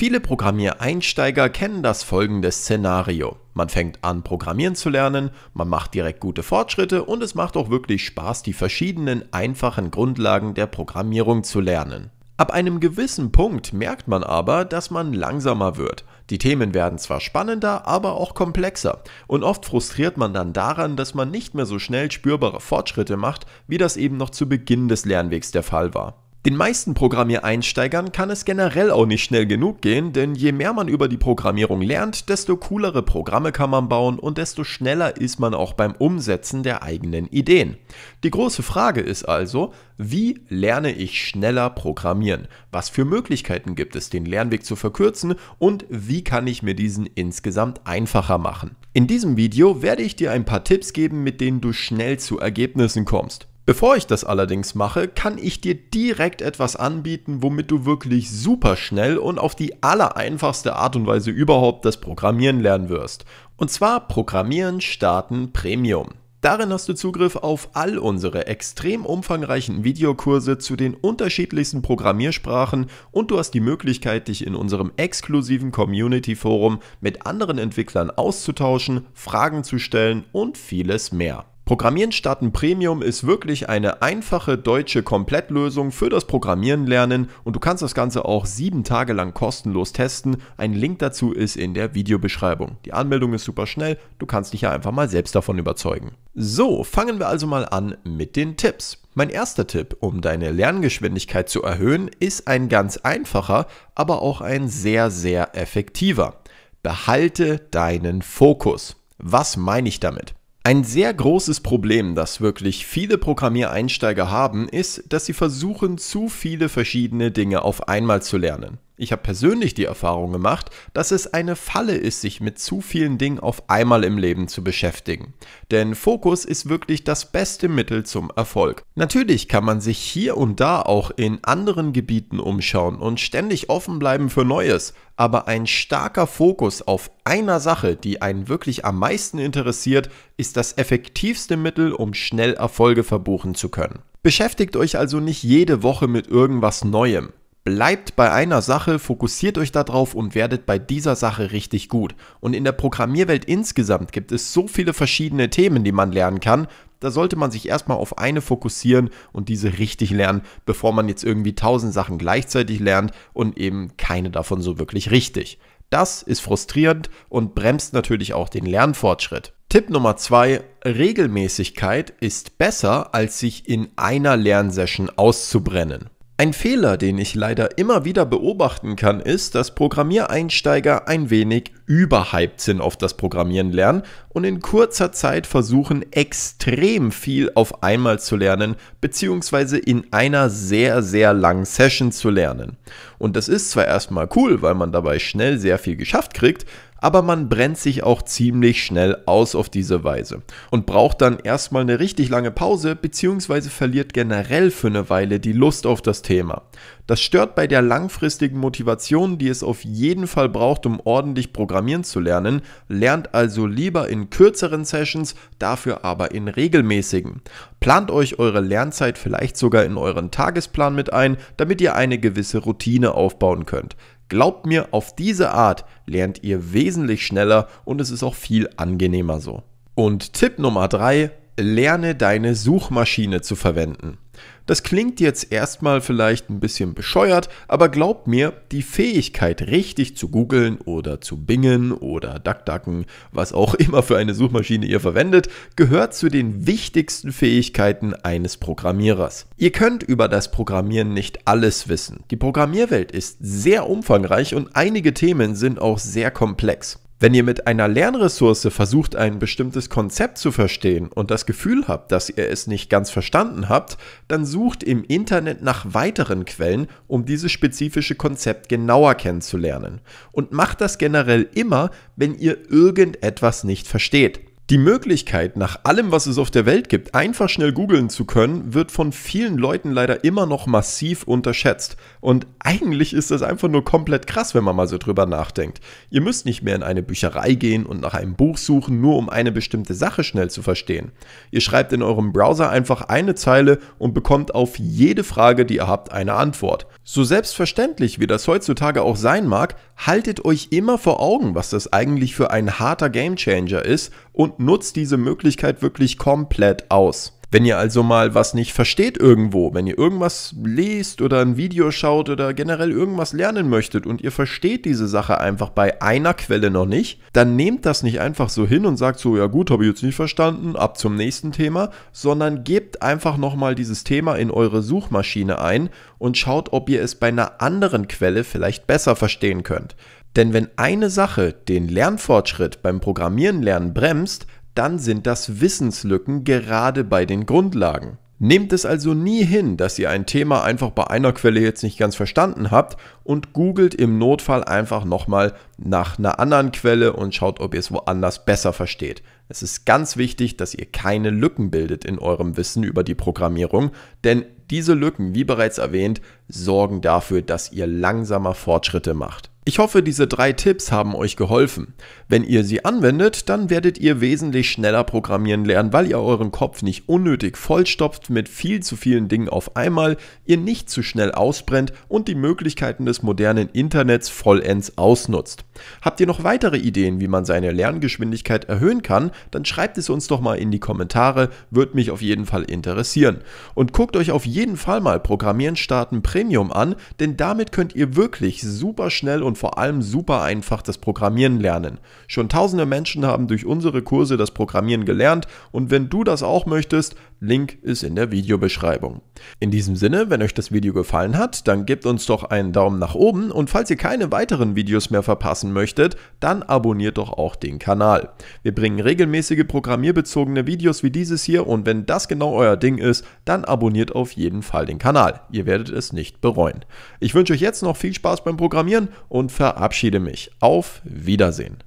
Viele Programmiereinsteiger kennen das folgende Szenario. Man fängt an, Programmieren zu lernen, man macht direkt gute Fortschritte und es macht auch wirklich Spaß, die verschiedenen einfachen Grundlagen der Programmierung zu lernen. Ab einem gewissen Punkt merkt man aber, dass man langsamer wird. Die Themen werden zwar spannender, aber auch komplexer. Und oft frustriert man dann daran, dass man nicht mehr so schnell spürbare Fortschritte macht, wie das eben noch zu Beginn des Lernwegs der Fall war. Den meisten Programmiereinsteigern kann es generell auch nicht schnell genug gehen, denn je mehr man über die Programmierung lernt, desto coolere Programme kann man bauen und desto schneller ist man auch beim Umsetzen der eigenen Ideen. Die große Frage ist also, wie lerne ich schneller programmieren? Was für Möglichkeiten gibt es, den Lernweg zu verkürzen und wie kann ich mir diesen insgesamt einfacher machen? In diesem Video werde ich dir ein paar Tipps geben, mit denen du schnell zu Ergebnissen kommst. Bevor ich das allerdings mache, kann ich dir direkt etwas anbieten, womit du wirklich super schnell und auf die allereinfachste Art und Weise überhaupt das Programmieren lernen wirst. Und zwar Programmieren starten Premium. Darin hast du Zugriff auf all unsere extrem umfangreichen Videokurse zu den unterschiedlichsten Programmiersprachen und du hast die Möglichkeit, dich in unserem exklusiven Community Forum mit anderen Entwicklern auszutauschen, Fragen zu stellen und vieles mehr. Programmieren starten Premium ist wirklich eine einfache deutsche Komplettlösung für das Programmieren lernen und du kannst das Ganze auch sieben Tage lang kostenlos testen. Ein Link dazu ist in der Videobeschreibung. Die Anmeldung ist super schnell, du kannst dich ja einfach mal selbst davon überzeugen. So, fangen wir also mal an mit den Tipps. Mein erster Tipp, um deine Lerngeschwindigkeit zu erhöhen, ist ein ganz einfacher, aber auch ein sehr, sehr effektiver. Behalte deinen Fokus. Was meine ich damit? Ein sehr großes Problem, das wirklich viele Programmiereinsteiger haben, ist, dass sie versuchen, zu viele verschiedene Dinge auf einmal zu lernen. Ich habe persönlich die Erfahrung gemacht, dass es eine Falle ist, sich mit zu vielen Dingen auf einmal im Leben zu beschäftigen. Denn Fokus ist wirklich das beste Mittel zum Erfolg. Natürlich kann man sich hier und da auch in anderen Gebieten umschauen und ständig offen bleiben für Neues, aber ein starker Fokus auf einer Sache, die einen wirklich am meisten interessiert, ist das effektivste Mittel, um schnell Erfolge verbuchen zu können. Beschäftigt euch also nicht jede Woche mit irgendwas Neuem. Bleibt bei einer Sache, fokussiert euch darauf und werdet bei dieser Sache richtig gut. Und in der Programmierwelt insgesamt gibt es so viele verschiedene Themen, die man lernen kann. Da sollte man sich erstmal auf eine fokussieren und diese richtig lernen, bevor man jetzt irgendwie tausend Sachen gleichzeitig lernt und eben keine davon so wirklich richtig. Das ist frustrierend und bremst natürlich auch den Lernfortschritt. Tipp Nummer zwei: Regelmäßigkeit ist besser, als sich in einer Lernsession auszubrennen. Ein Fehler, den ich leider immer wieder beobachten kann, ist, dass Programmiereinsteiger ein wenig überhyped sind auf das Programmieren lernen und in kurzer Zeit versuchen, extrem viel auf einmal zu lernen, beziehungsweise in einer sehr, sehr langen Session zu lernen. Und das ist zwar erstmal cool, weil man dabei schnell sehr viel geschafft kriegt, aber man brennt sich auch ziemlich schnell aus auf diese Weise und braucht dann erstmal eine richtig lange Pause bzw. verliert generell für eine Weile die Lust auf das Thema. Das stört bei der langfristigen Motivation, die es auf jeden Fall braucht, um ordentlich programmieren zu lernen, lernt also lieber in kürzeren Sessions, dafür aber in regelmäßigen. Plant euch eure Lernzeit vielleicht sogar in euren Tagesplan mit ein, damit ihr eine gewisse Routine aufbauen könnt. Glaubt mir, auf diese Art lernt ihr wesentlich schneller und es ist auch viel angenehmer so. Und Tipp Nummer 3, lerne deine Suchmaschine zu verwenden. Das klingt jetzt erstmal vielleicht ein bisschen bescheuert, aber glaubt mir, die Fähigkeit richtig zu googeln oder zu bingen oder duckducken, was auch immer für eine Suchmaschine ihr verwendet, gehört zu den wichtigsten Fähigkeiten eines Programmierers. Ihr könnt über das Programmieren nicht alles wissen. Die Programmierwelt ist sehr umfangreich und einige Themen sind auch sehr komplex. Wenn ihr mit einer Lernressource versucht, ein bestimmtes Konzept zu verstehen und das Gefühl habt, dass ihr es nicht ganz verstanden habt, dann sucht im Internet nach weiteren Quellen, um dieses spezifische Konzept genauer kennenzulernen. Und macht das generell immer, wenn ihr irgendetwas nicht versteht. Die Möglichkeit, nach allem, was es auf der Welt gibt, einfach schnell googeln zu können, wird von vielen Leuten leider immer noch massiv unterschätzt. Und eigentlich ist das einfach nur komplett krass, wenn man mal so drüber nachdenkt. Ihr müsst nicht mehr in eine Bücherei gehen und nach einem Buch suchen, nur um eine bestimmte Sache schnell zu verstehen. Ihr schreibt in eurem Browser einfach eine Zeile und bekommt auf jede Frage, die ihr habt, eine Antwort. So selbstverständlich, wie das heutzutage auch sein mag, haltet euch immer vor Augen, was das eigentlich für ein harter Gamechanger ist und nutzt diese Möglichkeit wirklich komplett aus. Wenn ihr also mal was nicht versteht irgendwo, wenn ihr irgendwas lest oder ein Video schaut oder generell irgendwas lernen möchtet und ihr versteht diese Sache einfach bei einer Quelle noch nicht, dann nehmt das nicht einfach so hin und sagt so, ja gut, habe ich jetzt nicht verstanden, ab zum nächsten Thema, sondern gebt einfach nochmal dieses Thema in eure Suchmaschine ein und schaut, ob ihr es bei einer anderen Quelle vielleicht besser verstehen könnt. Denn wenn eine Sache den Lernfortschritt beim Programmieren lernen bremst, dann sind das Wissenslücken gerade bei den Grundlagen. Nehmt es also nie hin, dass ihr ein Thema einfach bei einer Quelle jetzt nicht ganz verstanden habt und googelt im Notfall einfach nochmal nach einer anderen Quelle und schaut, ob ihr es woanders besser versteht. Es ist ganz wichtig, dass ihr keine Lücken bildet in eurem Wissen über die Programmierung, denn diese Lücken, wie bereits erwähnt, sorgen dafür, dass ihr langsamer Fortschritte macht. Ich hoffe, diese drei Tipps haben euch geholfen. Wenn ihr sie anwendet, dann werdet ihr wesentlich schneller programmieren lernen, weil ihr euren Kopf nicht unnötig vollstopft mit viel zu vielen Dingen auf einmal, ihr nicht zu schnell ausbrennt und die Möglichkeiten des modernen Internets vollends ausnutzt. Habt ihr noch weitere Ideen, wie man seine Lerngeschwindigkeit erhöhen kann, dann schreibt es uns doch mal in die Kommentare, wird mich auf jeden Fall interessieren. Und guckt euch auf jeden Fall mal Programmieren starten Premium an, denn damit könnt ihr wirklich super schnell und und vor allem super einfach das Programmieren lernen. Schon tausende Menschen haben durch unsere Kurse das Programmieren gelernt und wenn du das auch möchtest, Link ist in der Videobeschreibung. In diesem Sinne, wenn euch das Video gefallen hat, dann gebt uns doch einen Daumen nach oben und falls ihr keine weiteren Videos mehr verpassen möchtet, dann abonniert doch auch den Kanal. Wir bringen regelmäßige programmierbezogene Videos wie dieses hier und wenn das genau euer Ding ist, dann abonniert auf jeden Fall den Kanal. Ihr werdet es nicht bereuen. Ich wünsche euch jetzt noch viel Spaß beim Programmieren und verabschiede mich. Auf Wiedersehen.